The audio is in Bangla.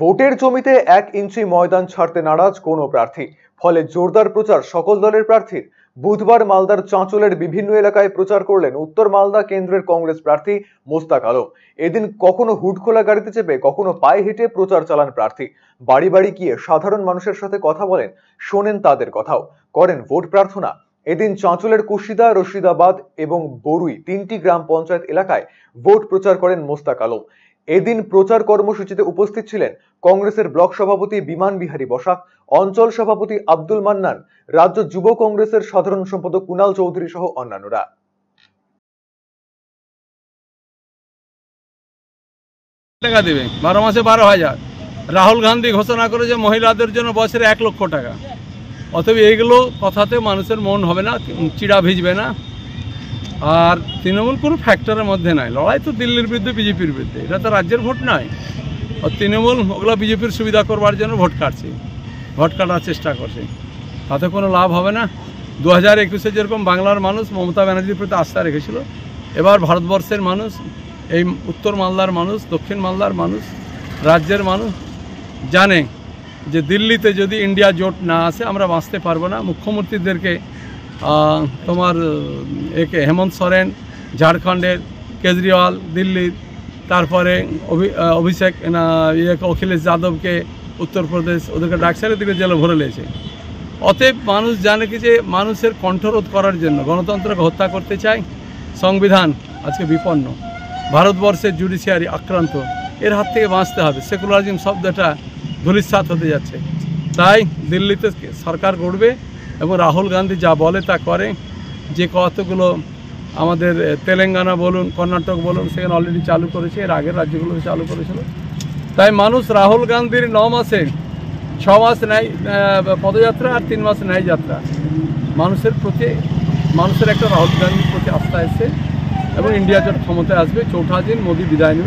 ভোটের জমিতে এক ইঞ্চি ময়দান ছাড়তে নারাজ কোন প্রার্থী ফলে জোরদার প্রচার সকল দলের প্রার্থীর বুধবার মালদার চাঁচলের বিভিন্ন এলাকায় প্রচার করলেন উত্তর মালদা কেন্দ্রের কংগ্রেস প্রার্থী মোস্তাক আলম এদিন কখনো হুট খোলা গাড়িতে চেপে কখনো পায়ে হেঁটে প্রচার চালান প্রার্থী বাড়ি বাড়ি গিয়ে সাধারণ মানুষের সাথে কথা বলেন শোনেন তাদের কথাও করেন ভোট প্রার্থনা এদিন চাঁচলের কুশিদা রশিদাবাদ এবং বরুই তিনটি গ্রাম পঞ্চায়েত এলাকায় ভোট প্রচার করেন মোস্তাক আলম এদিন প্রচার কর্মসূচিতে উপস্থিত ছিলেন কংগ্রেসের ব্লক সভাপতি বিমান বিহারী বসাক অঞ্চল সভাপতি আব্দুল মান্নান রাজ্য যুব কংগ্রেসের সাধারণ সম্পাদক কুনাল চৌধুরী সহ অন্যান্যরা টাকা দেবে বারো মাসে বারো হাজার রাহুল গান্ধী ঘোষণা করে যে মহিলাদের জন্য বছরে এক লক্ষ টাকা অথবা এইগুলো কথাতে মানুষের মন হবে না চিড়া ভিজবে না আর তৃণমূল কোনো ফ্যাক্টরের মধ্যে নাই লড়াই তো দিল্লির বিরুদ্ধে বিজেপির বিরুদ্ধে এটা তো রাজ্যের ভোট নয় আর তৃণমূল ওগুলো বিজেপির সুবিধা করবার জন্য ভোট কাটছে ভোট কাটার চেষ্টা করছে তাতে কোনো লাভ হবে না দু হাজার একুশে যেরকম বাংলার মানুষ মমতা ব্যানার্জির প্রতি আস্থা রেখেছিল এবার ভারতবর্ষের মানুষ এই উত্তর মালদার মানুষ দক্ষিণ মালদার মানুষ রাজ্যের মানুষ জানে যে দিল্লিতে যদি ইন্ডিয়া জোট না আসে আমরা বাঁচতে পারবো না মুখ্যমন্ত্রীদেরকে তোমার একে হেমন্ত সোরেন ঝাড়খণ্ডের কেজরিওয়াল দিল্লির তারপরে অভিষেক ইয়েকে অখিলেশ যাদবকে উত্তরপ্রদেশ ওদেরকে ডাকসারের দিকে জেলে ভরে লেছে অতএব মানুষ জানে কি যে মানুষের কণ্ঠরোধ করার জন্য গণতন্ত্রকে হত্যা করতে চায় সংবিধান আজকে বিপন্ন ভারতবর্ষের জুডিশিয়ারি আক্রান্ত এর হাত থেকে বাঁচতে হবে সেকুলারিজম শব্দটা ধুলিস্বাত হতে যাচ্ছে তাই দিল্লিতে সরকার গড়বে এবং রাহুল গান্ধী যা বলে তা করে যে কতগুলো আমাদের তেলেঙ্গানা বলুন কর্ণাটক বলুন সেখানে অলরেডি চালু করেছে এর আগের রাজ্যগুলো চালু করেছিল তাই মানুষ রাহুল গান্ধীর ন মাসে ছ মাস ন্যায় পদযাত্রা আর তিন মাস ন্যায় যাত্রা মানুষের প্রতি মানুষের একটা রাহুল গান্ধীর প্রতি আস্থা এসছে এবং ইন্ডিয়া জোট ক্ষমতায় আসবে চৌঠা দিন মোদী বিদায় নেবে